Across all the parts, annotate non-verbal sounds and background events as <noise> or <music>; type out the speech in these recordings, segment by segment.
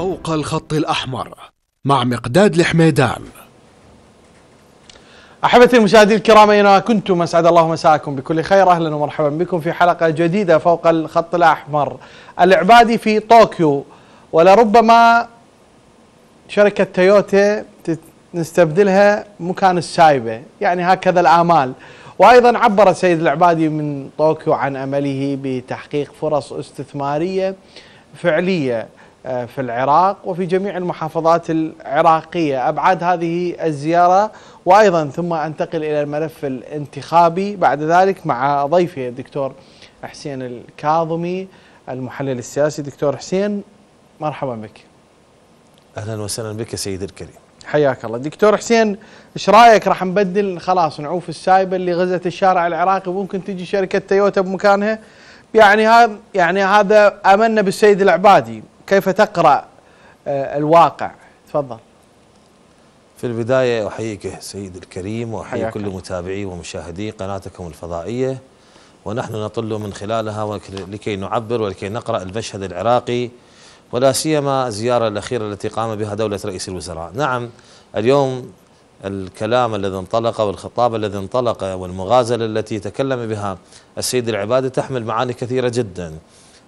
فوق الخط الأحمر مع مقداد الحميدان أحبتي المشاهدين الكرام أينما كنتم أسعد الله مساءكم بكل خير أهلا ومرحبا بكم في حلقة جديدة فوق الخط الأحمر العبادي في طوكيو ولربما شركة تويوتا نستبدلها مكان السايبة يعني هكذا الآمال وأيضا عبر السيد العبادي من طوكيو عن أمله بتحقيق فرص استثمارية فعلية آه، في العراق وفي جميع المحافظات العراقية أبعاد هذه الزيارة وأيضا ثم أنتقل إلى الملف الانتخابي بعد ذلك مع ضيفي الدكتور حسين الكاظمي المحلل السياسي دكتور حسين مرحبا بك أهلا وسهلا بك سيدي الكريم حياك الله دكتور حسين ايش رايك راح نبدل خلاص نعوف السايبه اللي غزت الشارع العراقي ممكن تجي شركه تويوتا بمكانها يعني هذا يعني هذا امنا بالسيد العبادي كيف تقرأ آه، الواقع تفضل في البداية أحييك سيد الكريم وأحيي كل متابعي ومشاهدي قناتكم الفضائية ونحن نطل من خلالها لكي نعبر ولكي نقرأ المشهد العراقي ولا سيما الزيارة الأخيرة التي قام بها دولة رئيس الوزراء نعم اليوم الكلام الذي انطلق والخطاب الذي انطلق والمغازلة التي تكلم بها السيد العبادي تحمل معاني كثيرة جداً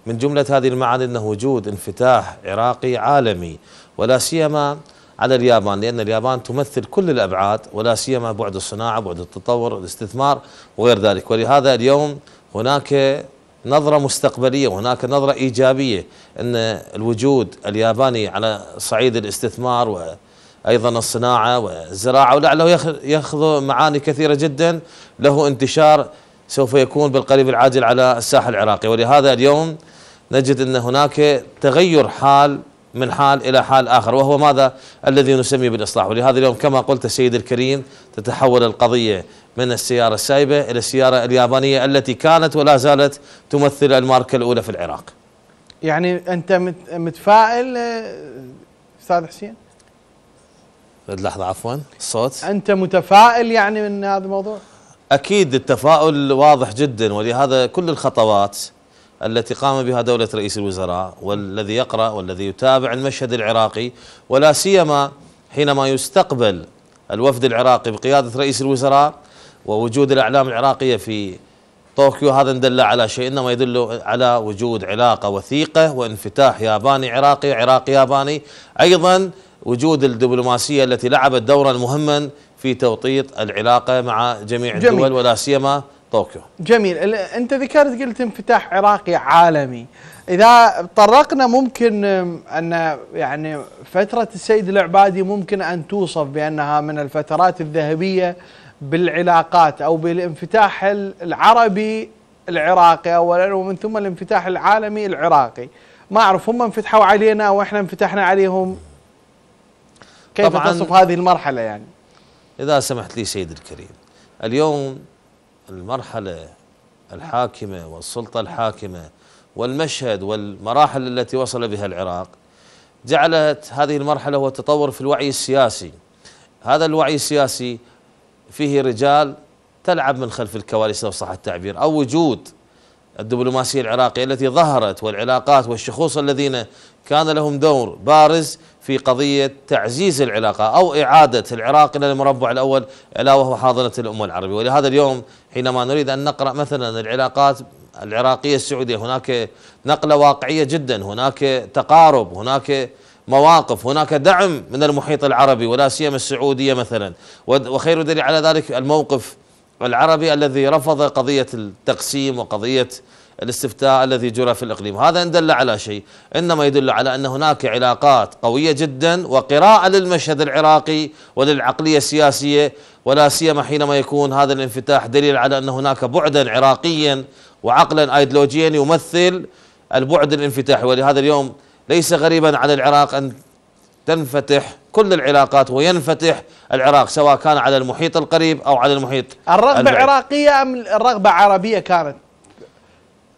من جملة هذه المعاني أنه وجود انفتاح عراقي عالمي ولا سيما على اليابان لأن اليابان تمثل كل الأبعاد ولا سيما بعد الصناعة بعد التطور الاستثمار وغير ذلك ولهذا اليوم هناك نظرة مستقبلية وهناك نظرة إيجابية أن الوجود الياباني على صعيد الاستثمار و ايضا الصناعه والزراعه ولعله ياخذ معاني كثيره جدا له انتشار سوف يكون بالقريب العاجل على الساحه العراقيه ولهذا اليوم نجد أن هناك تغير حال من حال إلى حال آخر وهو ماذا الذي نسميه بالإصلاح ولهذا اليوم كما قلت السيد الكريم تتحول القضية من السيارة السايبة إلى السيارة اليابانية التي كانت ولا زالت تمثل الماركة الأولى في العراق يعني أنت متفائل آه، أستاذ حسين لحظة عفوا الصوت أنت متفائل يعني من هذا الموضوع أكيد التفاؤل واضح جدا ولهذا كل الخطوات التي قام بها دولة رئيس الوزراء والذي يقرأ والذي يتابع المشهد العراقي ولا سيما حينما يستقبل الوفد العراقي بقيادة رئيس الوزراء ووجود الأعلام العراقية في طوكيو هذا دل على شيء إنما يدل على وجود علاقة وثيقة وانفتاح ياباني عراقي عراقي ياباني أيضا وجود الدبلوماسية التي لعبت دورا مهما في توطيط العلاقة مع جميع الدول ولا سيما طوكيو جميل انت ذكرت قلت انفتاح عراقي عالمي اذا طرقنا ممكن ان يعني فتره السيد العبادي ممكن ان توصف بانها من الفترات الذهبيه بالعلاقات او بالانفتاح العربي العراقي اولا ومن ثم الانفتاح العالمي العراقي ما اعرف هم انفتحوا علينا واحنا انفتحنا عليهم كيف تصف هذه المرحله يعني اذا سمحت لي سيد الكريم اليوم المرحلة الحاكمة والسلطة الحاكمة والمشهد والمراحل التي وصل بها العراق جعلت هذه المرحلة هو التطور في الوعي السياسي هذا الوعي السياسي فيه رجال تلعب من خلف الكواليس لو صح التعبير أو وجود الدبلوماسية العراقية التي ظهرت والعلاقات والشخوص الذين كان لهم دور بارز في قضية تعزيز العلاقة أو إعادة العراق إلى المربع الأول ألا وهو حاضنة الأمة العربية ولهذا اليوم حينما نريد أن نقرأ مثلا العلاقات العراقية السعودية هناك نقلة واقعية جدا هناك تقارب هناك مواقف هناك دعم من المحيط العربي ولا سيما السعودية مثلا وخير دليل على ذلك الموقف العربي الذي رفض قضية التقسيم وقضية الاستفتاء الذي جرى في الإقليم هذا إن دل على شيء إنما يدل على أن هناك علاقات قوية جدا وقراءة للمشهد العراقي وللعقلية السياسية ولا سيما حينما يكون هذا الانفتاح دليل على أن هناك بعدا عراقيا وعقلا أيديولوجيا يمثل البعد الانفتاحي ولهذا اليوم ليس غريبا على العراق أن تنفتح كل العلاقات وينفتح العراق سواء كان على المحيط القريب او على المحيط الرغبه العراقيه عراقيه ام الرغبه عربيه كانت؟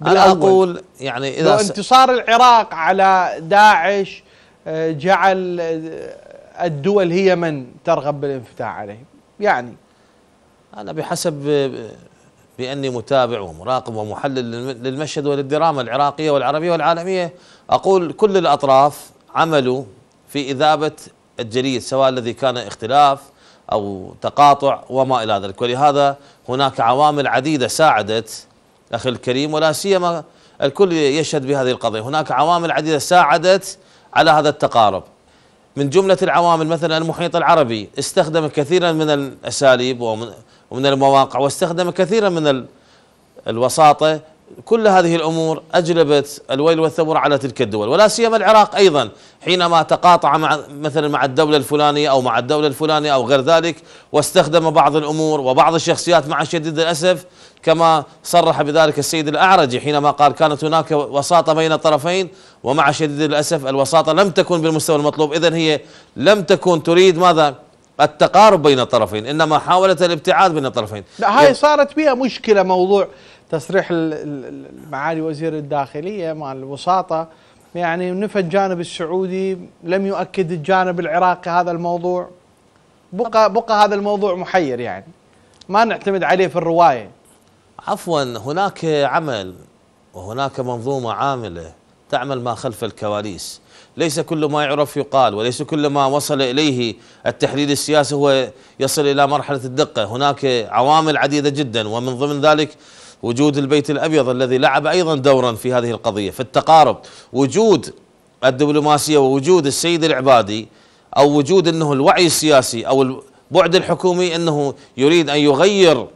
أنا أقول يعني إذا لو انتصار العراق على داعش آه، جعل آه، الدول هي من ترغب بالانفتاح عليه يعني أنا بحسب آه، بأني متابع ومراقب ومحلل للمشهد وللدراما العراقية والعربية والعالمية أقول كل الأطراف عملوا في إذابة الجليد سواء الذي كان اختلاف أو تقاطع وما إلى ذلك ولهذا هناك عوامل عديدة ساعدت أخي الكريم ولا سيما الكل يشهد بهذه القضية هناك عوامل عديدة ساعدت على هذا التقارب من جملة العوامل مثلا المحيط العربي استخدم كثيرا من الأساليب ومن المواقع واستخدم كثيرا من الوساطة كل هذه الامور اجلبت الويل والثبر على تلك الدول ولا سيما العراق ايضا حينما تقاطع مع مثلا مع الدوله الفلانيه او مع الدوله الفلانيه او غير ذلك واستخدم بعض الامور وبعض الشخصيات مع شديد الاسف كما صرح بذلك السيد الاعرجي حينما قال كانت هناك وساطه بين الطرفين ومع شديد الاسف الوساطه لم تكن بالمستوى المطلوب اذا هي لم تكن تريد ماذا؟ التقارب بين الطرفين انما حاولت الابتعاد بين الطرفين لا هاي يعني صارت بها مشكله موضوع تصريح معالي وزير الداخليه مع الوساطه يعني نفى الجانب السعودي لم يؤكد الجانب العراقي هذا الموضوع بقى بقى هذا الموضوع محير يعني ما نعتمد عليه في الروايه عفوا هناك عمل وهناك منظومه عامله تعمل ما خلف الكواليس ليس كل ما يعرف يقال وليس كل ما وصل إليه التحليل السياسي هو يصل إلى مرحلة الدقة هناك عوامل عديدة جدا ومن ضمن ذلك وجود البيت الأبيض الذي لعب أيضا دورا في هذه القضية في التقارب وجود الدبلوماسية ووجود السيد العبادي أو وجود أنه الوعي السياسي أو البعد الحكومي أنه يريد أن يغير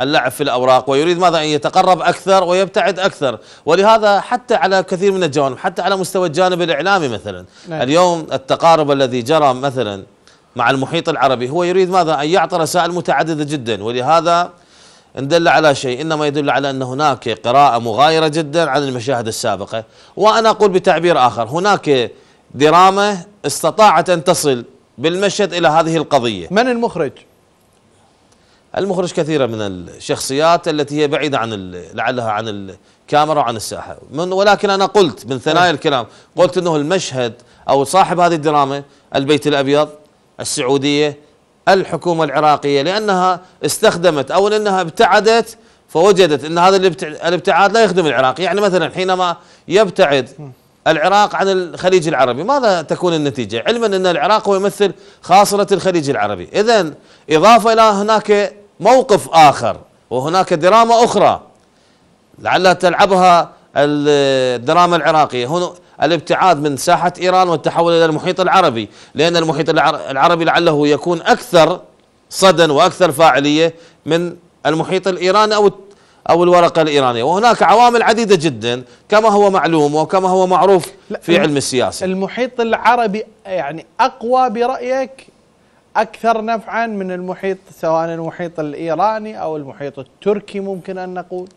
اللعب في الأوراق ويريد ماذا أن يتقرب أكثر ويبتعد أكثر ولهذا حتى على كثير من الجوانب حتى على مستوى الجانب الإعلامي مثلا نعم. اليوم التقارب الذي جرى مثلا مع المحيط العربي هو يريد ماذا أن يعطي رسائل متعددة جدا ولهذا إن دل على شيء إنما يدل على أن هناك قراءة مغايرة جدا عن المشاهد السابقة وأنا أقول بتعبير آخر هناك درامة استطاعت أن تصل بالمشهد إلى هذه القضية من المخرج؟ المخرج كثيرة من الشخصيات التي هي بعيدة عن لعلها عن الكاميرا وعن الساحة من ولكن أنا قلت من ثنايا نعم. الكلام قلت أنه المشهد أو صاحب هذه الدراما البيت الأبيض السعودية الحكومة العراقية لأنها استخدمت أو لأنها ابتعدت فوجدت أن هذا الابتعاد لا يخدم العراق يعني مثلا حينما يبتعد العراق عن الخليج العربي ماذا تكون النتيجة علما أن العراق هو يمثل خاصرة الخليج العربي إذا إضافة إلى هناك موقف آخر وهناك دراما أخرى لعلها تلعبها الدراما العراقية هنا الابتعاد من ساحة إيران والتحول إلى المحيط العربي لأن المحيط العربي لعله يكون أكثر صدا وأكثر فاعلية من المحيط الإيراني أو أو الورقة الإيرانية وهناك عوامل عديدة جدا كما هو معلوم وكما هو معروف في علم السياسة المحيط العربي يعني أقوى برأيك أكثر نفعا من المحيط سواء المحيط الإيراني أو المحيط التركي ممكن أن نقول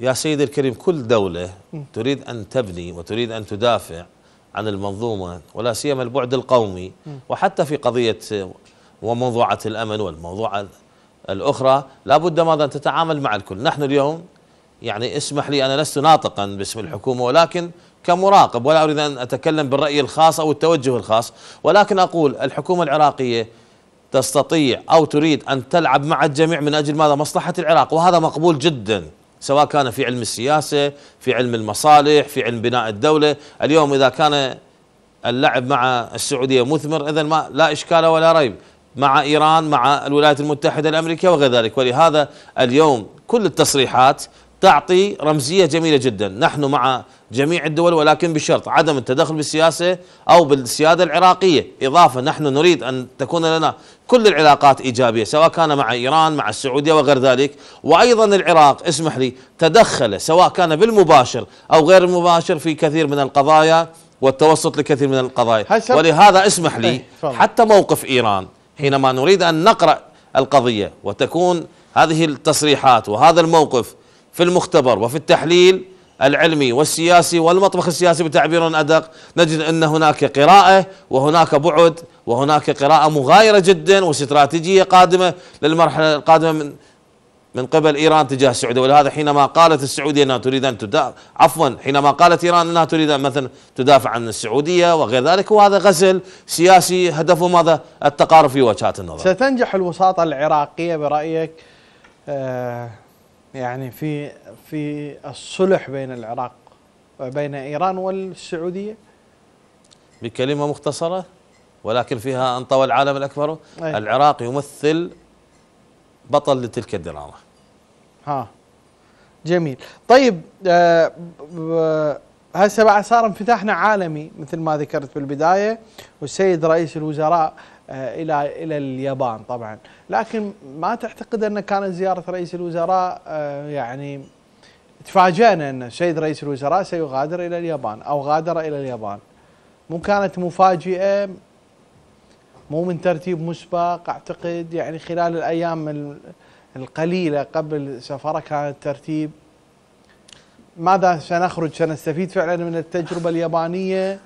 يا سيدي الكريم كل دولة تريد أن تبني وتريد أن تدافع عن المنظومة ولا سيما البعد القومي وحتى في قضية وموضوعة الأمن والموضوعة الأخرى لابد ماذا أن تتعامل مع الكل نحن اليوم يعني اسمح لي أنا لست ناطقا باسم الحكومة ولكن كمراقب ولا أريد أن أتكلم بالرأي الخاص أو التوجه الخاص ولكن أقول الحكومة العراقية تستطيع أو تريد أن تلعب مع الجميع من أجل ماذا مصلحة العراق وهذا مقبول جداً سواء كان في علم السياسة في علم المصالح في علم بناء الدولة اليوم إذا كان اللعب مع السعودية مثمر إذا ما لا إشكال ولا ريب مع إيران مع الولايات المتحدة الأمريكية وغير ذلك ولهذا اليوم كل التصريحات تعطي رمزيه جميله جدا، نحن مع جميع الدول ولكن بشرط عدم التدخل بالسياسه او بالسياده العراقيه، اضافه نحن نريد ان تكون لنا كل العلاقات ايجابيه سواء كان مع ايران، مع السعوديه وغير ذلك، وايضا العراق اسمح لي تدخل سواء كان بالمباشر او غير المباشر في كثير من القضايا والتوسط لكثير من القضايا، ولهذا اسمح لي إيه، حتى موقف ايران حينما نريد ان نقرا القضيه وتكون هذه التصريحات وهذا الموقف في المختبر وفي التحليل العلمي والسياسي والمطبخ السياسي بتعبير أدق نجد أن هناك قراءة وهناك بعد وهناك قراءة مغايرة جدا واستراتيجية قادمة للمرحلة القادمة من من قبل إيران تجاه السعودية ولهذا حينما قالت السعودية أنها تريد أن تدافع عفوا حينما قالت إيران أنها تريد أن مثلا تدافع عن السعودية وغير ذلك وهذا غزل سياسي هدفه ماذا التقارب في وجهات النظر ستنجح الوساطة العراقية برأيك آه يعني في في الصلح بين العراق وبين إيران والسعودية بكلمة مختصرة ولكن فيها أنطوى العالم الأكبر العراق يمثل بطل لتلك الدراما ها جميل طيب هسه آه، بعد صار انفتاحنا عالمي مثل ما ذكرت بالبداية والسيد رئيس الوزراء آه، الى الى اليابان طبعا، لكن ما تعتقد ان كانت زياره رئيس الوزراء آه، يعني تفاجئنا ان السيد رئيس الوزراء سيغادر الى اليابان او غادر الى اليابان. مو كانت مفاجئه مو من ترتيب مسبق اعتقد يعني خلال الايام القليله قبل سفره كان الترتيب ماذا سنخرج سنستفيد فعلا من التجربه اليابانيه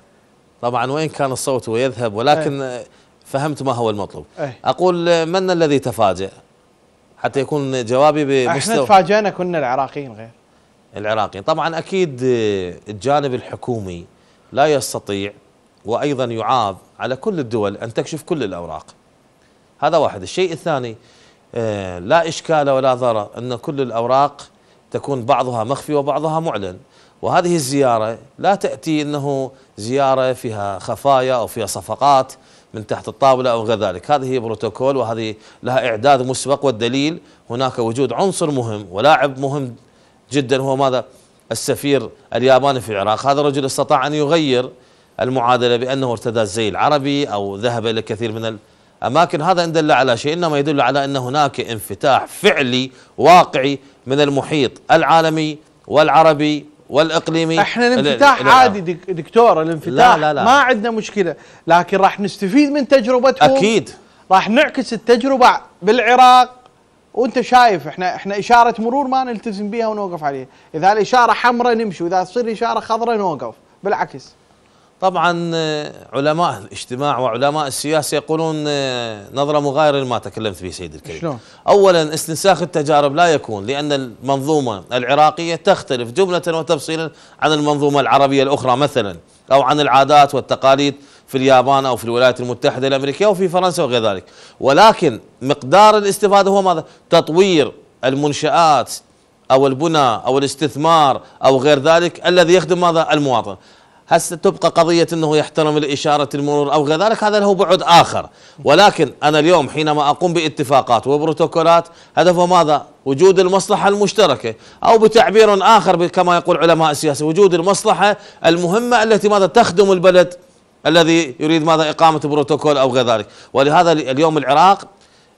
طبعا وين كان الصوت ويذهب ولكن إيه. فهمت ما هو المطلوب أي. أقول من الذي تفاجئ حتى يكون جوابي بمستوى احنا تفاجئنا كنا العراقيين غير العراقيين طبعا أكيد الجانب الحكومي لا يستطيع وأيضا يعاب على كل الدول أن تكشف كل الأوراق هذا واحد الشيء الثاني آه، لا إشكال ولا ضرر أن كل الأوراق تكون بعضها مخفي وبعضها معلن وهذه الزيارة لا تأتي أنه زيارة فيها خفايا أو فيها صفقات من تحت الطاولة أو غير ذلك هذه هي بروتوكول وهذه لها إعداد مسبق والدليل هناك وجود عنصر مهم ولاعب مهم جدا هو ماذا السفير الياباني في العراق هذا الرجل استطاع أن يغير المعادلة بأنه ارتدى الزي العربي أو ذهب إلى كثير من الأماكن هذا إن دل على شيء إنما يدل على أن هناك انفتاح فعلي واقعي من المحيط العالمي والعربي والاقليمي احنا الانفتاح لا عادي دكتور الانفتاح لا لا لا ما عندنا مشكله لكن راح نستفيد من تجربتهم اكيد راح نعكس التجربه بالعراق وانت شايف احنا احنا اشاره مرور ما نلتزم بها ونوقف عليها، اذا الاشاره حمراء نمشي واذا تصير اشاره خضراء نوقف، بالعكس. طبعا آه، علماء الاجتماع وعلماء السياسه يقولون آه، نظره مغايره لما تكلمت به سيد الكريم شلون؟ اولا استنساخ التجارب لا يكون لان المنظومه العراقيه تختلف جمله وتفصيلا عن المنظومه العربيه الاخرى مثلا او عن العادات والتقاليد في اليابان او في الولايات المتحده الامريكيه وفي فرنسا وغير ذلك ولكن مقدار الاستفاده هو ماذا؟ تطوير المنشات او البنى او الاستثمار او غير ذلك الذي يخدم ماذا؟ المواطن هسه تبقى قضية أنه يحترم الإشارة المرور أو غير ذلك هذا له بعد آخر ولكن أنا اليوم حينما أقوم باتفاقات وبروتوكولات هدفه ماذا؟ وجود المصلحة المشتركة أو بتعبير آخر كما يقول علماء السياسة وجود المصلحة المهمة التي ماذا تخدم البلد الذي يريد ماذا إقامة بروتوكول أو غير ذلك ولهذا اليوم العراق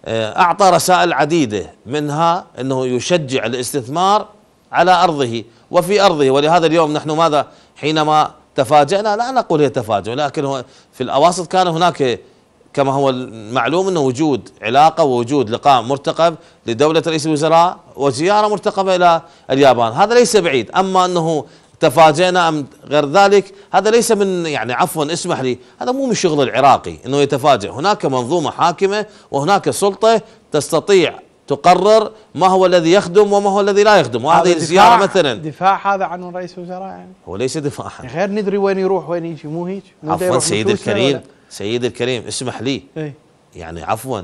آه، أعطى رسائل عديدة منها أنه يشجع الاستثمار على أرضه وفي أرضه ولهذا اليوم نحن ماذا حينما تفاجئنا لا نقول هي تفاجئ لكن هو في الاواسط كان هناك كما هو المعلوم انه وجود علاقه ووجود لقاء مرتقب لدوله رئيس الوزراء وزياره مرتقبه الى اليابان، هذا ليس بعيد، اما انه تفاجئنا ام غير ذلك هذا ليس من يعني عفوا اسمح لي هذا مو من شغل العراقي انه يتفاجئ، هناك منظومه حاكمه وهناك سلطه تستطيع تقرر ما هو الذي يخدم وما هو الذي لا يخدم وهذه الزياره مثلا دفاع هذا عن رئيس الوزراء يعني هو ليس دفاعا غير ندري وين يروح وين يجي مو هيك عفوا سيدي الكريم سيدي الكريم اسمح لي إيه. يعني عفوا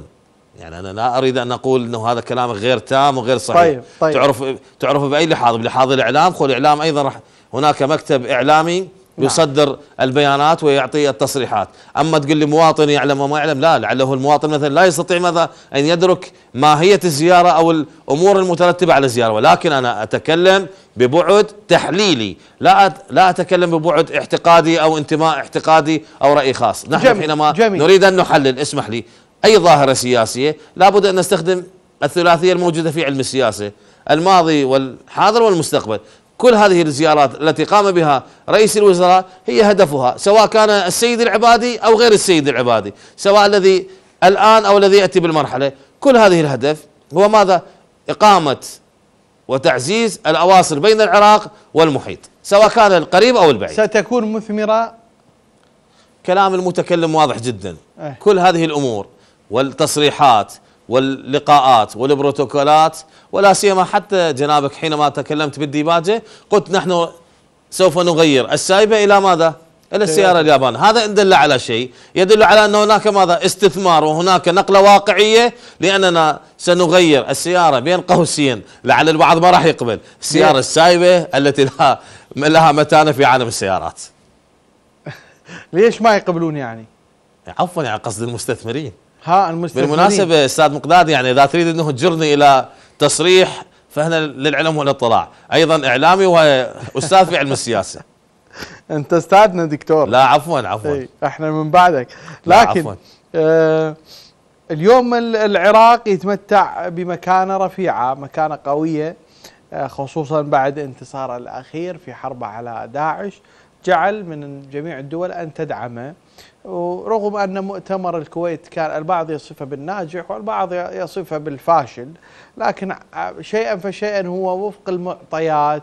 يعني انا لا اريد ان اقول انه هذا كلام غير تام وغير صحيح طيب طيب تعرف تعرف باي لحاظ بلحاظ الاعلام خو الاعلام ايضا راح هناك مكتب اعلامي نعم. يصدر البيانات ويعطي التصريحات أما تقول لي مواطن يعلم وما يعلم لا لعله المواطن مثلا لا يستطيع ماذا أن يدرك ماهية الزيارة أو الأمور المترتبة على الزيارة ولكن أنا أتكلم ببعد تحليلي لا لا أتكلم ببعد اعتقادي أو انتماء اعتقادي أو رأي خاص نحن جميل حينما جميل نريد أن نحلل اسمح لي أي ظاهرة سياسية لابد أن نستخدم الثلاثية الموجودة في علم السياسة الماضي والحاضر والمستقبل كل هذه الزيارات التي قام بها رئيس الوزراء هي هدفها سواء كان السيد العبادي او غير السيد العبادي، سواء الذي الان او الذي ياتي بالمرحله، كل هذه الهدف هو ماذا؟ اقامه وتعزيز الاواصر بين العراق والمحيط، سواء كان القريب او البعيد. ستكون مثمره كلام المتكلم واضح جدا، إيه. كل هذه الامور والتصريحات واللقاءات والبروتوكولات ولا سيما حتى جنابك حينما تكلمت بالديباجه قلت نحن سوف نغير السايبه الى ماذا؟ الى السياره اليابانيه، هذا يدل على شيء، يدل على ان هناك ماذا؟ استثمار وهناك نقله واقعيه لاننا سنغير السياره بين قوسين، لعل البعض ما راح يقبل، السياره السايبه التي لها لها متانه في عالم السيارات. <laughs> ليش ما يقبلون يعني؟ عفوا يعني قصد المستثمرين. ها المستثمرين بالمناسبه استاذ مقداد يعني اذا تريد انه تجرني الى تصريح فهنا للعلم والاطلاع ايضا اعلامي واستاذ في علم السياسه <laughs> انت استاذنا دكتور لا عفوا عفوا احنا من بعدك لكن عفوا. آه اليوم العراق يتمتع بمكانه رفيعه مكانه قويه آه خصوصا بعد انتصاره الاخير في حربه على داعش جعل من جميع الدول ان تدعمه ورغم أن مؤتمر الكويت كان البعض يصفه بالناجح والبعض يصفه بالفاشل لكن شيئا فشيئا هو وفق المعطيات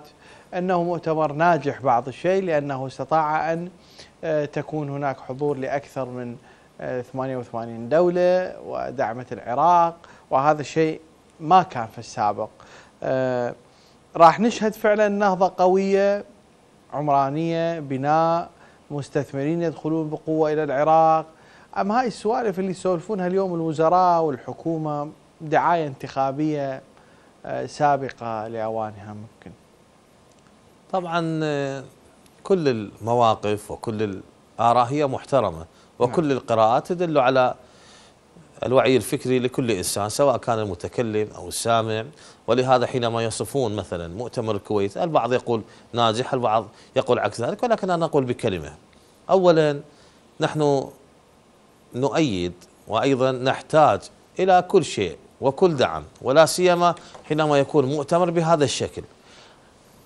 أنه مؤتمر ناجح بعض الشيء لأنه استطاع أن آه، تكون هناك حضور لأكثر من 88 آه، دولة ودعمت العراق وهذا الشيء ما كان في السابق آه، راح نشهد فعلا نهضة قوية عمرانية بناء مستثمرين يدخلون بقوة إلى العراق أم هاي السوالف اللي يسولفونها اليوم الوزراء والحكومة دعاية انتخابية آه، سابقة لأوانها ممكن طبعا آه، كل المواقف وكل الآراء هي محترمة وكل نعم. القراءات تدل على الوعي الفكري لكل إنسان سواء كان المتكلم أو السامع ولهذا حينما يصفون مثلا مؤتمر الكويت البعض يقول ناجح البعض يقول عكس ذلك ولكن أنا أقول بكلمة أولا نحن نؤيد وأيضا نحتاج إلى كل شيء وكل دعم ولا سيما حينما يكون مؤتمر بهذا الشكل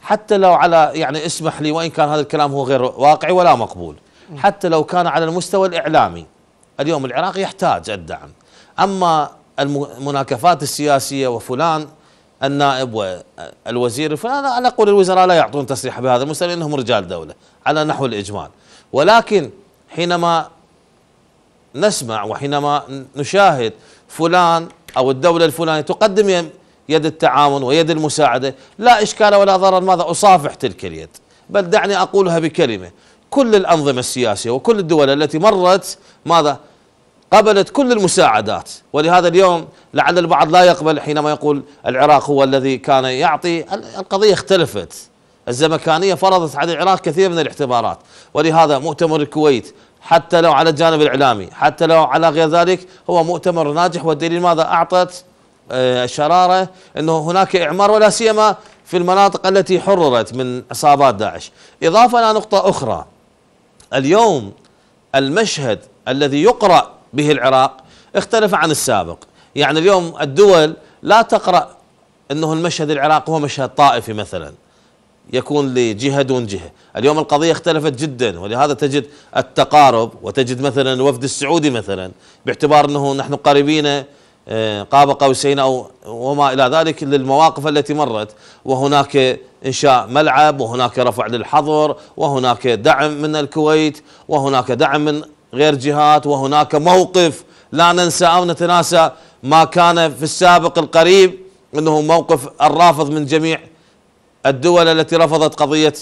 حتى لو على يعني اسمح لي وإن كان هذا الكلام هو غير واقعي ولا مقبول حتى لو كان على المستوى الإعلامي اليوم العراق يحتاج الدعم أما المناكفات السياسية وفلان النائب والوزير فلان أنا أقول الوزراء لا يعطون تصريح بهذا المستوى لأنهم رجال دولة على نحو الإجمال ولكن حينما نسمع وحينما نشاهد فلان أو الدولة الفلانية تقدم يد التعاون ويد المساعدة لا إشكال ولا ضرر ماذا أصافح تلك اليد بل دعني أقولها بكلمة كل الأنظمة السياسية وكل الدول التي مرت ماذا قبلت كل المساعدات ولهذا اليوم لعل البعض لا يقبل حينما يقول العراق هو الذي كان يعطي القضية اختلفت الزمكانية فرضت على العراق كثير من الاعتبارات ولهذا مؤتمر الكويت حتى لو على الجانب الإعلامي حتى لو على غير ذلك هو مؤتمر ناجح والدليل ماذا أعطت آه، شرارة أنه هناك إعمار ولا سيما في المناطق التي حررت من عصابات داعش إضافة إلى نقطة أخرى اليوم المشهد الذي يقرأ به العراق اختلف عن السابق يعني اليوم الدول لا تقرأ أنه المشهد العراقي هو مشهد طائفي مثلا يكون لجهة دون جهة اليوم القضية اختلفت جدا ولهذا تجد التقارب وتجد مثلا الوفد السعودي مثلا باعتبار أنه نحن قريبين آه، قاب قوسين أو وما إلى ذلك للمواقف التي مرت وهناك إنشاء ملعب وهناك رفع للحظر وهناك دعم من الكويت وهناك دعم من غير جهات وهناك موقف لا ننسى أو نتناسى ما كان في السابق القريب أنه موقف الرافض من جميع الدول التي رفضت قضية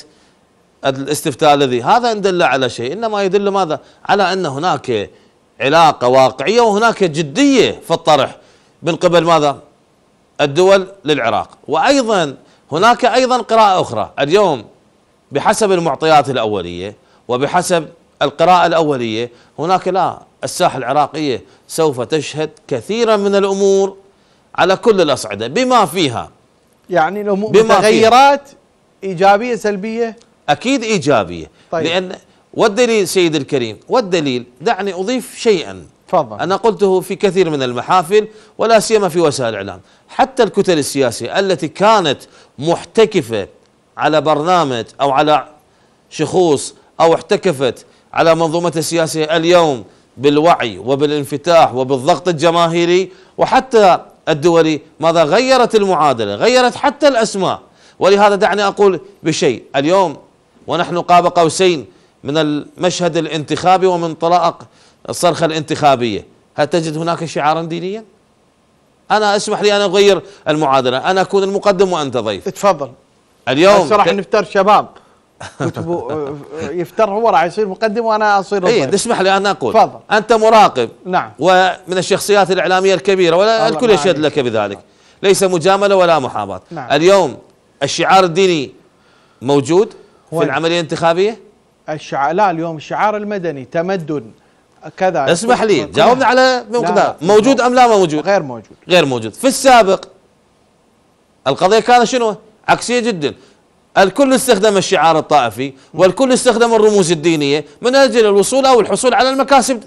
الاستفتاء الذي هذا إن دل على شيء إنما يدل ماذا على أن هناك علاقة واقعية وهناك جدية في الطرح من قبل ماذا الدول للعراق وأيضا هناك أيضا قراءة أخرى اليوم بحسب المعطيات الأولية وبحسب القراءة الأولية هناك لا الساحة العراقية سوف تشهد كثيرا من الأمور على كل الأصعدة بما فيها يعني الأمور بما متغيرات فيها. إيجابية سلبية أكيد إيجابية طيب. لأن والدليل سيد الكريم والدليل دعني أضيف شيئا تفضل أنا قلته في كثير من المحافل ولا سيما في وسائل الإعلام حتى الكتل السياسية التي كانت محتكفة على برنامج أو على شخوص أو احتكفت على منظومة السياسية اليوم بالوعي وبالانفتاح وبالضغط الجماهيري وحتى الدولي ماذا غيرت المعادلة غيرت حتى الأسماء ولهذا دعني أقول بشيء اليوم ونحن قاب قوسين من المشهد الانتخابي ومن طلائق الصرخة الانتخابية هل تجد هناك شعارا دينيا؟ أنا اسمح لي أن أغير المعادلة أنا أكون المقدم وأنت ضيف تفضل اليوم راح نفتر شباب آه، آه، يفتر هو راح يصير مقدم وانا اصير اي اسمح لي ان اقول فضل. انت مراقب نعم ومن الشخصيات الاعلاميه الكبيره ولا الكل يشهد لك بذلك ليس مجامله ولا محاباه نعم. اليوم الشعار الديني موجود في العمليه الانتخابيه الشعار لا اليوم الشعار المدني تمدن كذا اسمح لي جاوبنا على مقدار موجود ام لا موجود غير موجود غير موجود في السابق القضيه كانت شنو عكسيه جدا الكل استخدم الشعار الطائفي والكل استخدم الرموز الدينية من أجل الوصول أو الحصول على المكاسب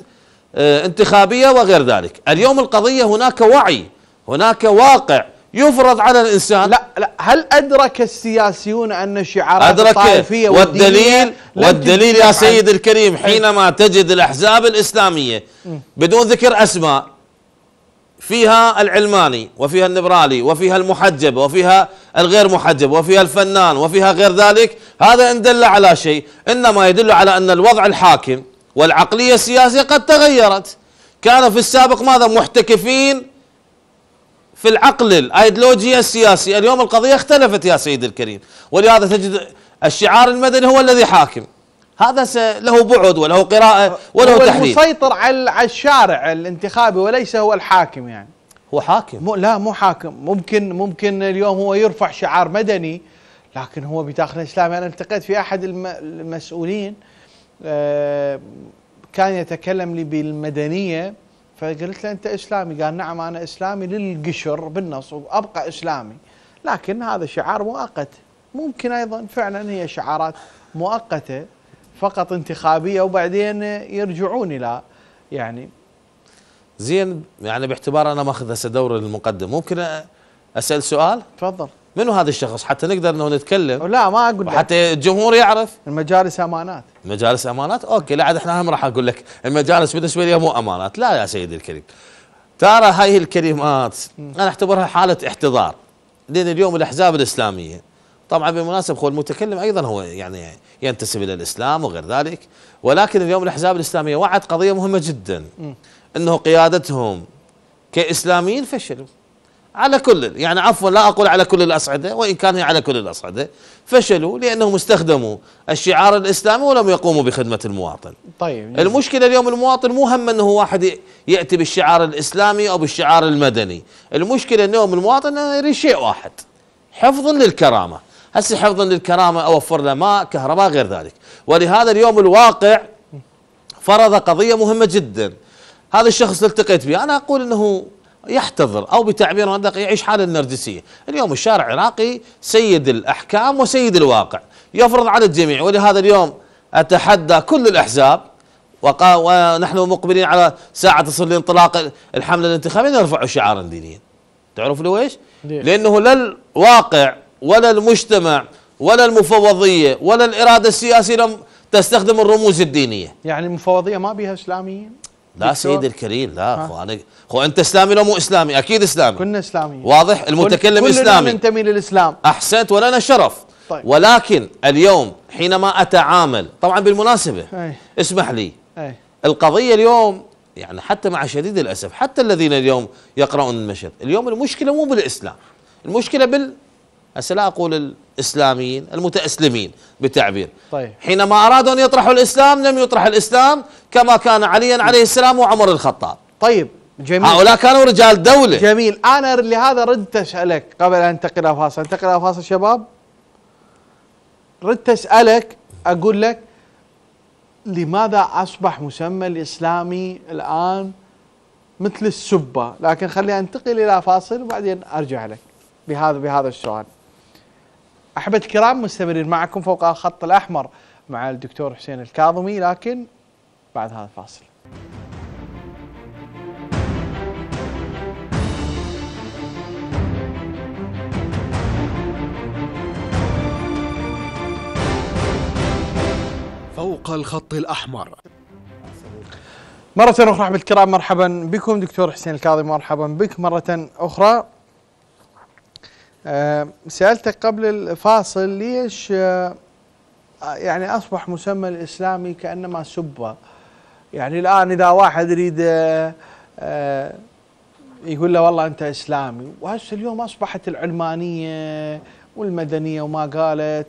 آه، انتخابية وغير ذلك اليوم القضية هناك وعي هناك واقع يفرض على الانسان لا لا هل ادرك السياسيون ان الشعارات أدرك الطائفيه والدليل والدليل يا سيدي الكريم إيه. حينما تجد الاحزاب الاسلاميه إيه. بدون ذكر اسماء فيها العلماني وفيها النبرالي وفيها المحجب وفيها الغير محجب وفيها الفنان وفيها غير ذلك هذا إن دل على شيء إنما يدل على أن الوضع الحاكم والعقلية السياسية قد تغيرت كانوا في السابق ماذا محتكفين في العقل الايديولوجيا السياسي اليوم القضية اختلفت يا سيدي الكريم ولهذا تجد الشعار المدني هو الذي حاكم هذا له بعد وله قراءة وله تحليل هو المسيطر على الشارع الانتخابي وليس هو الحاكم يعني هو حاكم م... لا مو حاكم ممكن ممكن اليوم هو يرفع شعار مدني لكن هو بداخل الاسلام انا يعني التقيت في احد المسؤولين آه، كان يتكلم لي بالمدنيه فقلت له انت اسلامي قال نعم انا اسلامي للقشر بالنص وابقى اسلامي لكن هذا شعار مؤقت ممكن ايضا فعلا هي شعارات مؤقته فقط انتخابيه وبعدين يرجعون الى يعني زين يعني باعتبار انا ماخذ هسه دور المقدم ممكن اسال سؤال؟ تفضل منو هذا الشخص حتى نقدر انه نتكلم لا ما اقول حتى الجمهور يعرف المجالس امانات المجالس امانات اوكي لا عاد احنا هم راح اقول لك المجالس بالنسبه لي مو امانات لا يا سيدي الكريم ترى هاي الكلمات انا اعتبرها حاله احتضار لان اليوم الاحزاب الاسلاميه طبعا بالمناسبه هو المتكلم ايضا هو يعني ينتسب الى الاسلام وغير ذلك ولكن اليوم الاحزاب الاسلاميه وعد قضيه مهمه جدا م. أنه قيادتهم كإسلاميين فشلوا على كل يعني عفوا لا أقول على كل الأصعدة وإن كان على كل الأصعدة فشلوا لأنهم استخدموا الشعار الإسلامي ولم يقوموا بخدمة المواطن طيب المشكلة اليوم المواطن مو هم أنه واحد يأتي بالشعار الإسلامي أو بالشعار المدني المشكلة اليوم المواطن يريد شيء واحد حفظ للكرامة هسه حفظ للكرامة أوفر له ماء كهرباء غير ذلك ولهذا اليوم الواقع فرض قضية مهمة جداً هذا الشخص اللي التقيت به انا اقول انه يحتضر او بتعبير ادق يعيش حاله النرجسيه، اليوم الشارع العراقي سيد الاحكام وسيد الواقع، يفرض على الجميع ولهذا اليوم اتحدى كل الاحزاب ونحن مقبلين على ساعه تصل لانطلاق الحمله الانتخابيه نرفع شعارا دينيا. تعرف ليش؟ لانه لا الواقع ولا المجتمع ولا المفوضيه ولا الاراده السياسيه لم تستخدم الرموز الدينيه. يعني المفوضيه ما بها اسلاميين؟ لا سيدي الكريم لا خو انا خو انت اسلامي لو مو اسلامي اكيد اسلامي كلنا اسلاميين واضح المتكلم كل اسلامي كلنا ننتمي للاسلام احسنت ولنا شرف طيب. ولكن اليوم حينما اتعامل طبعا بالمناسبه أي. اسمح لي أي. القضيه اليوم يعني حتى مع شديد الاسف حتى الذين اليوم يقرؤون المشهد اليوم المشكله مو بالاسلام المشكله بال هسه لا اقول الاسلاميين المتاسلمين بتعبير طيب حينما ارادوا ان يطرحوا الاسلام لم يطرح الاسلام كما كان علي عليه السلام وعمر الخطاب طيب جميل هؤلاء كانوا رجال دولة جميل أنا لهذا ردت أسألك قبل أن أنتقل الى فاصل أنتقل الى فاصل شباب ردت أسألك أقول لك لماذا أصبح مسمى الإسلامي الآن مثل السبة لكن خلي أنتقل إلى فاصل وبعدين أرجع لك بهذا بهذا السؤال احبتي الكرام مستمرين معكم فوق الخط الاحمر مع الدكتور حسين الكاظمي لكن بعد هذا الفاصل فوق الخط الأحمر مرة أخرى أحبة الكرام مرحبا بكم دكتور حسين الكاظمي مرحبا بك مرة أخرى آه، سألتك قبل الفاصل ليش آه، يعني أصبح مسمى الإسلامي كأنما سبة يعني الآن إذا واحد يريد آه، يقول له والله أنت إسلامي وهسه اليوم أصبحت العلمانية والمدنية وما قالت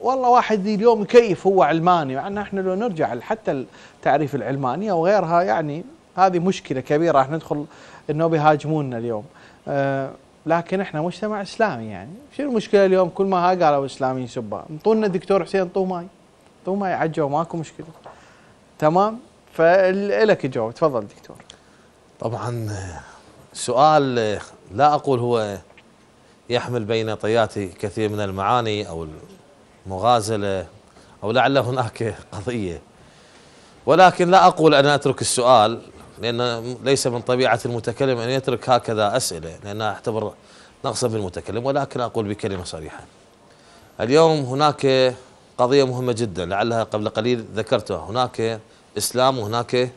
والله واحد اليوم يكيف هو علماني مع يعني ان احنا لو نرجع حتى التعريف العلمانية وغيرها يعني هذه مشكلة كبيرة راح ندخل انه بيهاجمونا اليوم لكن احنا مجتمع اسلامي يعني شنو المشكله اليوم كل ما ها قالوا اسلامي سبا انطونا الدكتور حسين انطوه ماي انطوه ماي عجوا ماكو مشكله تمام فلك جواب تفضل دكتور طبعا سؤال لا اقول هو يحمل بين طياته كثير من المعاني او المغازله او لعل هناك قضيه ولكن لا اقول ان اترك السؤال لأن ليس من طبيعة المتكلم أن يترك هكذا أسئلة لأنها أعتبر نقصا في المتكلم ولكن أقول بكلمة صريحة اليوم هناك قضية مهمة جدا لعلها قبل قليل ذكرتها هناك إسلام وهناك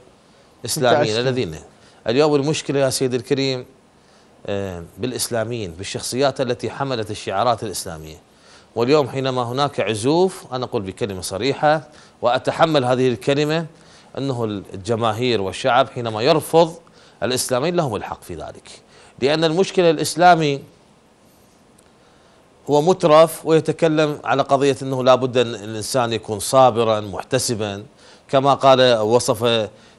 إسلاميين الذين اليوم المشكلة يا سيدي الكريم آه، بالإسلاميين بالشخصيات التي حملت الشعارات الإسلامية واليوم حينما هناك عزوف أنا أقول بكلمة صريحة وأتحمل هذه الكلمة أنه الجماهير والشعب حينما يرفض الإسلاميين لهم الحق في ذلك لأن المشكلة الإسلامي هو مترف ويتكلم على قضية أنه لابد أن الإنسان يكون صابرا محتسبا كما قال وصف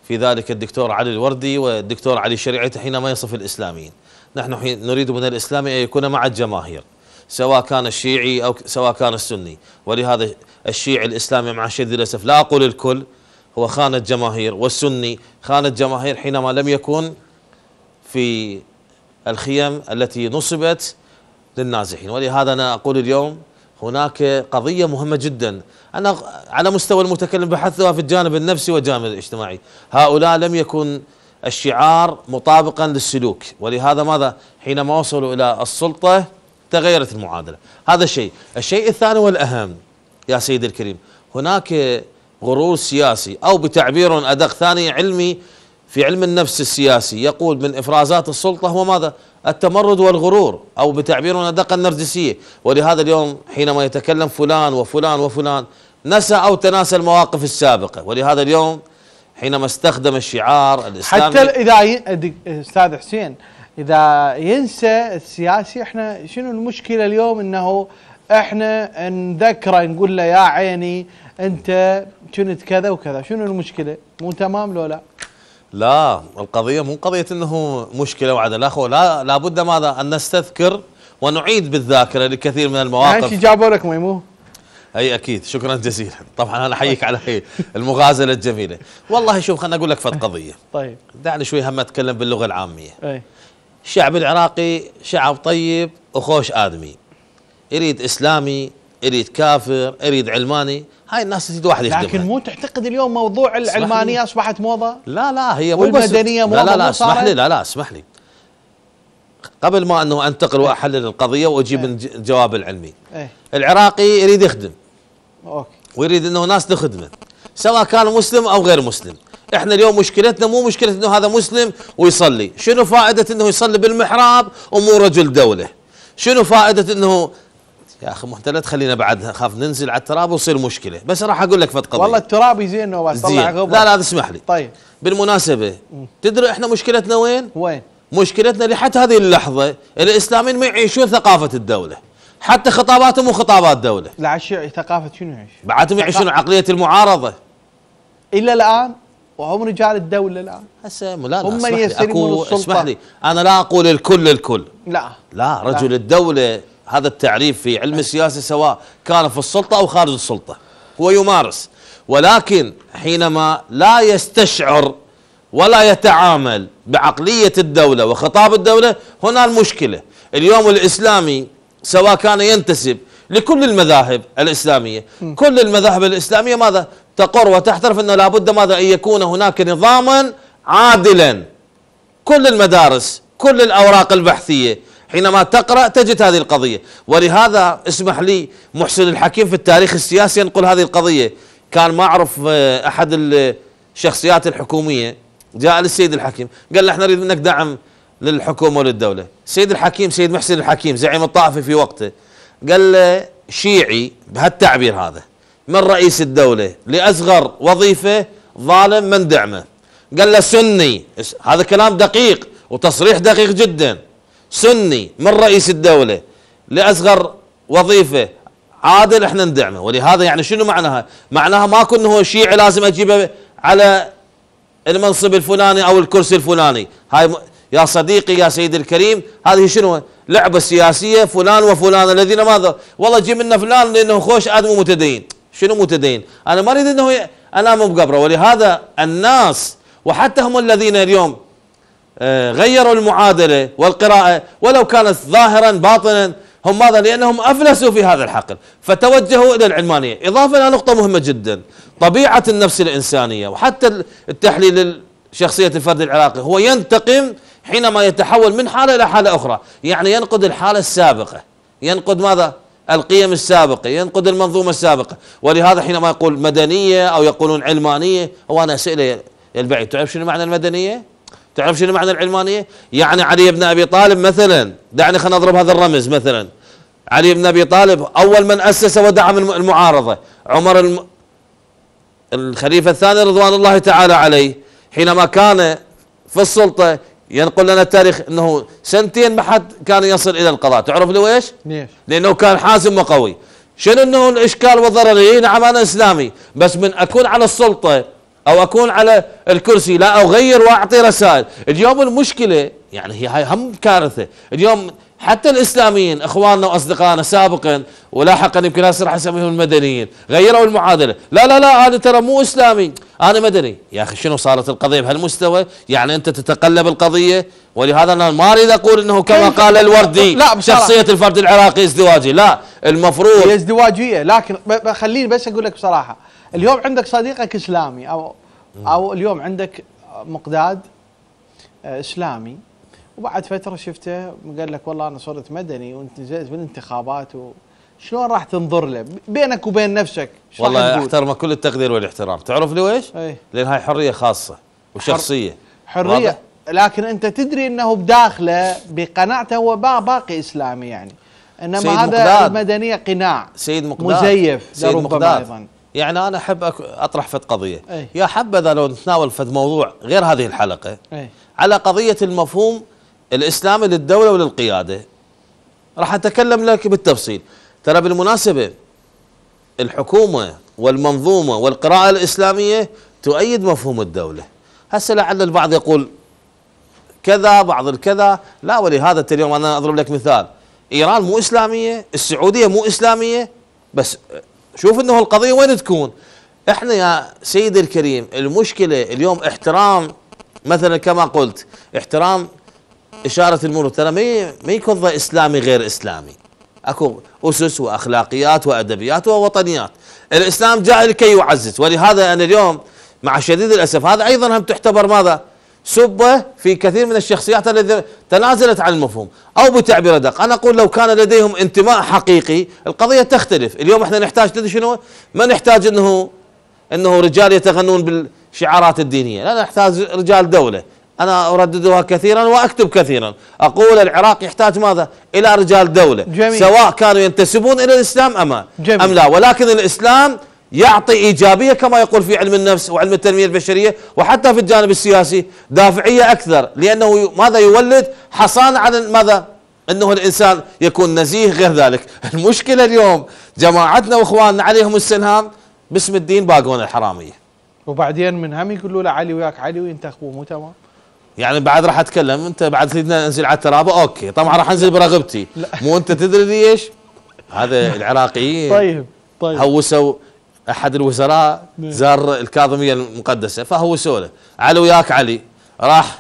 في ذلك الدكتور علي الوردي والدكتور علي شريعته حينما يصف الإسلاميين نحن نريد من الإسلام أن يكون مع الجماهير سواء كان الشيعي أو سواء كان السني ولهذا الشيعي الإسلامي مع الشيء للأسف لا أقول الكل هو خان الجماهير والسني خان الجماهير حينما لم يكن في الخيم التي نصبت للنازحين ولهذا أنا أقول اليوم هناك قضية مهمة جدا أنا على مستوى المتكلم بحثها في الجانب النفسي والجانب الاجتماعي هؤلاء لم يكن الشعار مطابقا للسلوك ولهذا ماذا حينما وصلوا إلى السلطة تغيرت المعادلة هذا الشيء الشيء الثاني والأهم يا سيدي الكريم هناك غرور سياسي أو بتعبير أدق ثاني علمي في علم النفس السياسي يقول من إفرازات السلطة هو ماذا؟ التمرد والغرور أو بتعبير أدق النرجسية ولهذا اليوم حينما يتكلم فلان وفلان وفلان نسى أو تناسى المواقف السابقة ولهذا اليوم حينما استخدم الشعار الإسلامي حتى إذا ي... أستاذ حسين إذا ينسى السياسي إحنا شنو المشكلة اليوم أنه احنا نذكره نقول له يا عيني انت كنت كذا وكذا شنو المشكله مو تمام لو لا لا القضيه مو قضيه انه مشكله وعد اخو لا لابد ماذا ان نستذكر ونعيد بالذاكره لكثير من المواقف يعني جابوا لك ميمو اي اكيد شكرا جزيلا طبعا انا احييك على المغازله الجميله والله شوف خليني اقول لك فد قضيه طيب دعني شوي هم اتكلم باللغه العاميه اي الشعب العراقي شعب طيب وخوش ادمي يريد اسلامي يريد كافر يريد علماني هاي الناس تريد واحد يخدمها لكن مو تعتقد اليوم موضوع العلمانيه اصبحت موضه لا لا هي مو والمدنيه موضه لا لا, لا اسمح لي لا لا اسمح لي قبل ما انه انتقل واحلل القضيه واجيب ايه الجواب العلمي ايه العراقي يريد يخدم اوكي ويريد انه ناس تخدمه سواء كان مسلم او غير مسلم احنا اليوم مشكلتنا مو مشكله انه هذا مسلم ويصلي شنو فائده انه يصلي بالمحراب ومو رجل دوله شنو فائده انه يا اخي مو لا تخلينا بعدها خاف ننزل على التراب وتصير مشكله بس راح اقول لك فت قضيه والله التراب يزين نواس طلع غبر لا لا اسمح لي طيب بالمناسبه تدري احنا مشكلتنا وين وين مشكلتنا لحد هذه اللحظه الاسلاميين ما يعيشون ثقافه الدوله حتى خطاباتهم وخطابات دوله لا ثقافه شنو يعيش بعدهم يعيشون عقليه المعارضه الا الان وهم رجال الدوله الان هسه لا, لا هم يستلمون السلطه اسمح لي انا لا اقول الكل الكل لا لا رجل لا. الدوله هذا التعريف في علم السياسه سواء كان في السلطه او خارج السلطه هو يمارس ولكن حينما لا يستشعر ولا يتعامل بعقليه الدوله وخطاب الدوله هنا المشكله اليوم الاسلامي سواء كان ينتسب لكل المذاهب الاسلاميه كل المذاهب الاسلاميه ماذا تقر وتحترف انه لابد ماذا ان يكون هناك نظاما عادلا كل المدارس كل الاوراق البحثيه حينما تقرأ تجد هذه القضية ولهذا اسمح لي محسن الحكيم في التاريخ السياسي ينقل هذه القضية كان ما أعرف آه، أحد الشخصيات الحكومية جاء للسيد الحكيم قال له احنا نريد منك دعم للحكومة وللدولة سيد الحكيم سيد محسن الحكيم زعيم الطائفي في وقته قال له شيعي بهالتعبير هذا من رئيس الدولة لأصغر وظيفة ظالم من دعمه قال له سني هذا كلام دقيق وتصريح دقيق جداً سني من رئيس الدولة لأصغر وظيفة عادل احنا ندعمه ولهذا يعني شنو معناها معناها ما كنه هو شيعي لازم اجيبه على المنصب الفلاني او الكرسي الفلاني هاي يا صديقي يا سيدي الكريم هذه شنو لعبة سياسية فلان وفلان الذين ماذا والله جي منا فلان لأنه خوش آدم متدين شنو متدين أنا ما أريد أنه أنام بقبره ولهذا الناس وحتى هم الذين اليوم آه، غيروا المعادلة والقراءة ولو كانت ظاهرا باطنا هم ماذا لأنهم أفلسوا في هذا الحقل فتوجهوا إلى العلمانية إضافة إلى نقطة مهمة جدا طبيعة النفس الإنسانية وحتى التحليل شخصية الفرد العراقي هو ينتقم حينما يتحول من حالة إلى حالة أخرى يعني ينقد الحالة السابقة ينقد ماذا القيم السابقة ينقد المنظومة السابقة ولهذا حينما يقول مدنية أو يقولون علمانية هو أنا أسئلة البعيد تعرف شنو معنى المدنية تعرف شنو معنى العلمانية يعني علي بن أبي طالب مثلا دعني خلينا نضرب هذا الرمز مثلا علي بن أبي طالب أول من أسس ودعم المعارضة عمر الم... الخليفة الثاني رضوان الله تعالى عليه حينما كان في السلطة ينقل لنا التاريخ أنه سنتين ما حد كان يصل إلى القضاء تعرف ليش؟ ليش؟ لأنه كان حاسم وقوي شنو أنه الإشكال والضرري نعم أنا إسلامي بس من أكون على السلطة او اكون على الكرسي لا اغير واعطي رسائل اليوم المشكله يعني هي هاي هم كارثه اليوم حتى الاسلاميين اخواننا واصدقائنا سابقا ولاحقا يمكن هسه راح اسميهم المدنيين غيروا المعادله لا لا لا انا ترى مو اسلامي انا مدني يا اخي شنو صارت القضيه بهالمستوى يعني انت تتقلب القضيه ولهذا انا ما اريد اقول انه كما قال الوردي لا شخصيه الفرد العراقي ازدواجي لا المفروض هي ازدواجيه لكن خليني بس اقول لك بصراحه اليوم عندك صديقك اسلامي او او اليوم عندك مقداد آه، اسلامي وبعد فتره شفته قال لك والله انا صرت مدني وانت نزلت بالانتخابات شلون راح تنظر له بينك وبين نفسك والله احترمه كل التقدير والاحترام تعرف ليش ايه؟ لان هاي حريه خاصه وشخصيه حريه لكن انت تدري انه بداخله بقناعته هو باقي اسلامي يعني انما هذا مقداد. المدنيه قناع سيد مقداد مزيف سيد مقداد أيضاً. يعني انا احب اطرح فد قضيه أي. يا حبذا لو نتناول فد موضوع غير هذه الحلقه أي. على قضيه المفهوم الاسلامي للدوله وللقياده راح اتكلم لك بالتفصيل ترى بالمناسبه الحكومه والمنظومه والقراءه الاسلاميه تؤيد مفهوم الدوله هسه لعل البعض يقول كذا بعض الكذا لا ولهذا اليوم انا اضرب لك مثال ايران مو اسلاميه السعوديه مو اسلاميه بس شوف انه القضيه وين تكون احنا يا سيدي الكريم المشكله اليوم احترام مثلا كما قلت احترام اشاره المرور ترى ما ما يكون اسلامي غير اسلامي اكو اسس واخلاقيات وادبيات ووطنيات الاسلام جاء لكي يعزز ولهذا انا اليوم مع شديد الاسف هذا ايضا هم تعتبر ماذا سبه في كثير من الشخصيات التي تنازلت عن المفهوم او بتعبير ادق، انا اقول لو كان لديهم انتماء حقيقي القضيه تختلف، اليوم احنا نحتاج تدري شنو؟ ما نحتاج انه انه رجال يتغنون بالشعارات الدينيه، لا نحتاج رجال دوله، انا ارددها كثيرا واكتب كثيرا، اقول العراق يحتاج ماذا؟ الى رجال دوله، جميل. سواء كانوا ينتسبون الى الاسلام أم, جميل. ام لا، ولكن الاسلام يعطي إيجابية كما يقول في علم النفس وعلم التنمية البشرية وحتى في الجانب السياسي دافعية أكثر لأنه ماذا يولد حصان على ماذا أنه الإنسان يكون نزيه غير ذلك <laughs> المشكلة اليوم جماعتنا وإخواننا عليهم السنهام باسم الدين باقون الحرامية وبعدين من هم يقولوا له علي وياك علي وانت اخوه مو تمام يعني بعد راح اتكلم انت بعد تريدنا انزل على الترابه اوكي طبعا راح انزل برغبتي مو انت تدري ليش هذا <laughs> العراقيين طيب طيب هوسوا احد الوزراء نعم. زار الكاظميه المقدسه فهو سوله علي وياك علي راح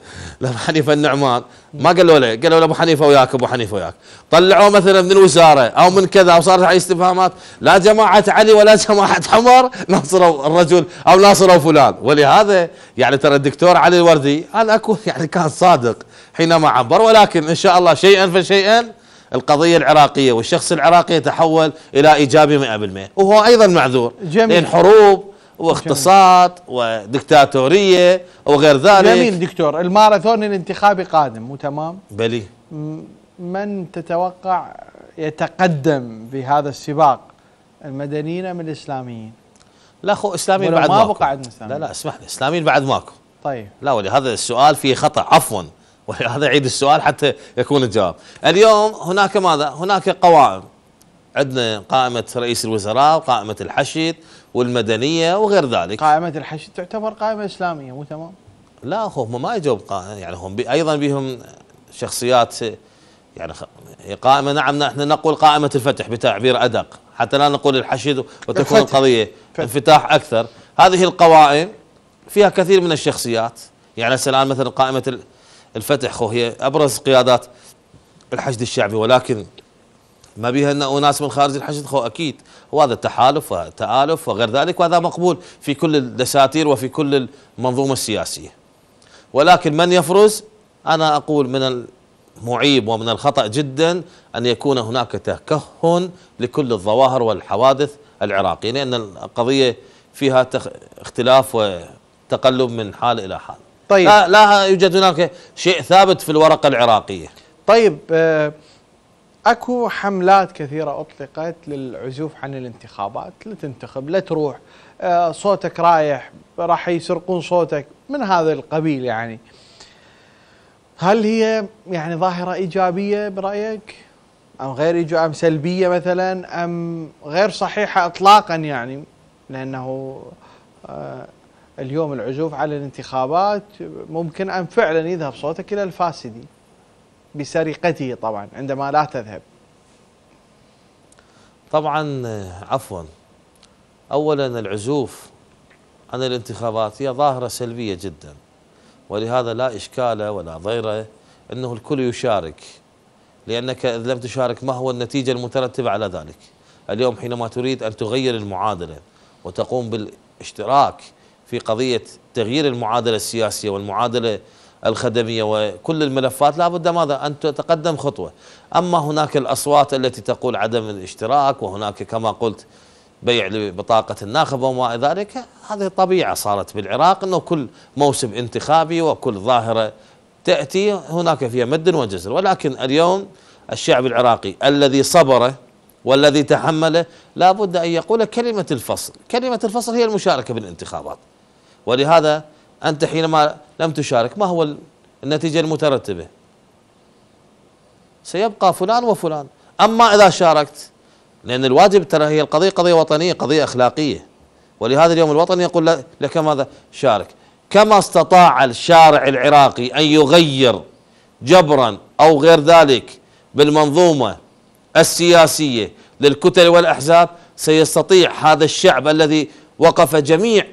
<laughs> لابو حنيفه النعمان ما قالوا له قالوا له ابو حنيفه وياك ابو حنيفه وياك طلعوه مثلا من الوزاره او من كذا وصارت عليه استفهامات لا جماعه علي ولا جماعه حمر ناصروا الرجل او ناصروا فلان ولهذا يعني ترى الدكتور علي الوردي انا اكون يعني كان صادق حينما عبر ولكن ان شاء الله شيئا فشيئا القضيه العراقيه والشخص العراقي يتحول الى ايجابي 100% وهو ايضا معذور جميل. لان حروب واقتصاد ودكتاتوريه وغير ذلك جميل دكتور الماراثون الانتخابي قادم مو تمام؟ بلي من تتوقع يتقدم في هذا السباق المدنيين ام الاسلاميين؟ لا اخو اسلاميين بعد ما بقى عندنا لا لا اسمح لي اسلاميين بعد ماكو طيب لا ولهذا السؤال فيه خطا عفوا وهذا <laughs> عيد السؤال حتى يكون الجواب اليوم هناك ماذا هناك قوائم عندنا قائمة رئيس الوزراء وقائمة الحشد والمدنية وغير ذلك قائمة الحشد تعتبر قائمة إسلامية مو تمام لا أخو هم ما يجوب يعني هم بي أيضا بهم شخصيات يعني قائمة نعم نحن نقول قائمة الفتح بتعبير أدق حتى لا نقول الحشد وتكون القضية انفتاح أكثر هذه القوائم فيها كثير من الشخصيات يعني الآن مثلا قائمة الفتح خو هي ابرز قيادات الحشد الشعبي ولكن ما بيها ان اناس من خارج الحشد خو اكيد وهذا تحالف وتآلف وغير ذلك وهذا مقبول في كل الدساتير وفي كل المنظومه السياسيه. ولكن من يفرز؟ انا اقول من المعيب ومن الخطا جدا ان يكون هناك تكهن لكل الظواهر والحوادث العراقيه لان القضيه فيها اختلاف وتقلب من حال الى حال. طيب لا, لا يوجد هناك شيء ثابت في الورقة العراقية طيب آه، اكو حملات كثيرة اطلقت للعزوف عن الانتخابات لا تنتخب لا تروح آه، صوتك رايح راح يسرقون صوتك من هذا القبيل يعني هل هي يعني ظاهرة إيجابية برأيك أم غير إيجابية أم سلبية مثلا أم غير صحيحة إطلاقا يعني لأنه آه، اليوم العزوف على الانتخابات ممكن أن فعلا يذهب صوتك إلى الفاسدي بسرقته طبعا عندما لا تذهب طبعا عفوا أولا العزوف عن الانتخابات هي ظاهرة سلبية جدا ولهذا لا إشكال ولا ضير أنه الكل يشارك لأنك إذا لم تشارك ما هو النتيجة المترتبة على ذلك اليوم حينما تريد أن تغير المعادلة وتقوم بالاشتراك في قضية تغيير المعادلة السياسية والمعادلة الخدمية وكل الملفات لابد ماذا أن تتقدم خطوة أما هناك الأصوات التي تقول عدم الاشتراك وهناك كما قلت بيع لبطاقة الناخب وما ذلك هذه طبيعة صارت بالعراق أنه كل موسم انتخابي وكل ظاهرة تأتي هناك فيها مد وجزر ولكن اليوم الشعب العراقي الذي صبر والذي تحمله لابد أن يقول كلمة الفصل كلمة الفصل هي المشاركة بالانتخابات ولهذا أنت حينما لم تشارك ما هو النتيجة المترتبة سيبقى فلان وفلان أما إذا شاركت لأن الواجب ترى هي القضية قضية وطنية قضية أخلاقية ولهذا اليوم الوطني يقول لك ماذا شارك كما استطاع الشارع العراقي أن يغير جبرا أو غير ذلك بالمنظومة السياسية للكتل والأحزاب سيستطيع هذا الشعب الذي وقف جميع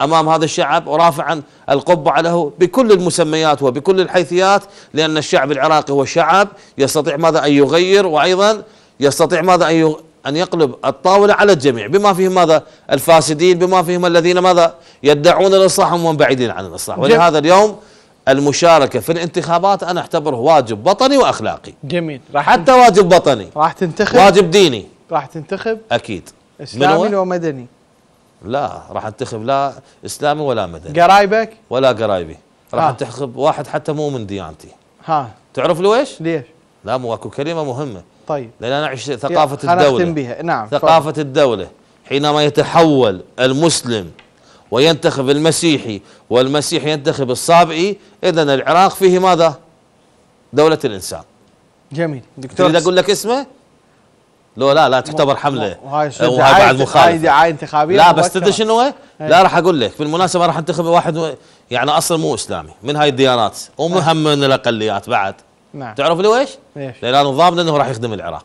امام هذا الشعب ورافعا القبعه له بكل المسميات وبكل الحيثيات لان الشعب العراقي هو شعب يستطيع ماذا ان يغير وايضا يستطيع ماذا ان ان يقلب الطاوله على الجميع بما فيهم ماذا الفاسدين بما فيهم الذين ماذا يدعون الاصلاح وهم بعيدين عن الاصلاح ولهذا اليوم المشاركة في الانتخابات أنا أعتبره واجب وطني وأخلاقي جميل راح حتى واجب وطني راح تنتخب واجب ديني راح تنتخب أكيد إسلامي ومدني لا راح انتخب لا اسلامي ولا مدني قرايبك؟ ولا قرايبي راح آه. انتخب واحد حتى مو من ديانتي ها تعرف ليش؟ ليش؟ لا مو اكو كلمه مهمه طيب لان انا اعيش ثقافه الدوله بها. نعم ثقافه طيب. الدوله حينما يتحول المسلم وينتخب المسيحي والمسيحي ينتخب الصابئي اذا العراق فيه ماذا؟ دوله الانسان جميل دكتور تريد اقول لك اسمه؟ لا لا لا تعتبر حمله وهاي آه، بعد مخالفه هاي انتخابيه لا بس تدري شنو إيه. لا راح اقول لك بالمناسبه راح انتخب واحد يعني اصلا مو اسلامي من هاي الديانات ومو هم من إيه. الاقليات بعد نعم تعرف ليش؟ ليش؟ لان انا ضامن انه راح يخدم العراق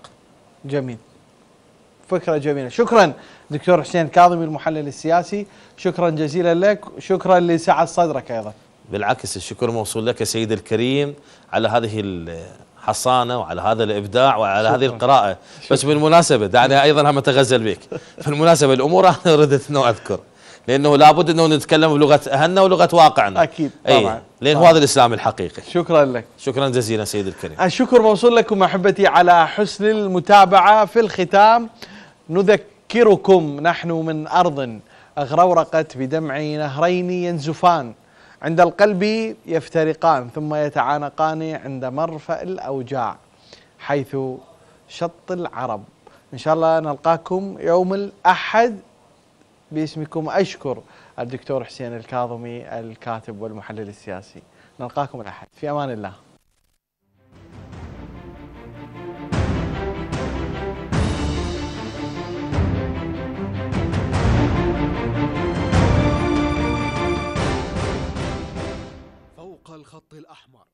جميل فكره جميله شكرا دكتور حسين كاظمي المحلل السياسي شكرا جزيلا لك شكرا لسعه صدرك ايضا بالعكس الشكر موصول لك سيد الكريم على هذه الحصانة وعلى هذا الإبداع وعلى شكرا. هذه القراءة شكرا. بس بالمناسبة دعني أيضا هم أتغزل بك بالمناسبة الأمور أنا ردت أنه أذكر لأنه لابد أنه نتكلم بلغة أهلنا ولغة واقعنا أكيد طبعا أي لأن هذا الإسلام الحقيقي شكرا لك شكرا جزيلا سيد الكريم الشكر موصول لكم أحبتي على حسن المتابعة في الختام نذكركم نحن من أرض أغرورقت بدمع نهرين ينزفان عند القلب يفترقان ثم يتعانقان عند مرفأ الأوجاع حيث شط العرب إن شاء الله نلقاكم يوم الأحد باسمكم أشكر الدكتور حسين الكاظمي الكاتب والمحلل السياسي نلقاكم الأحد في أمان الله الخط الأحمر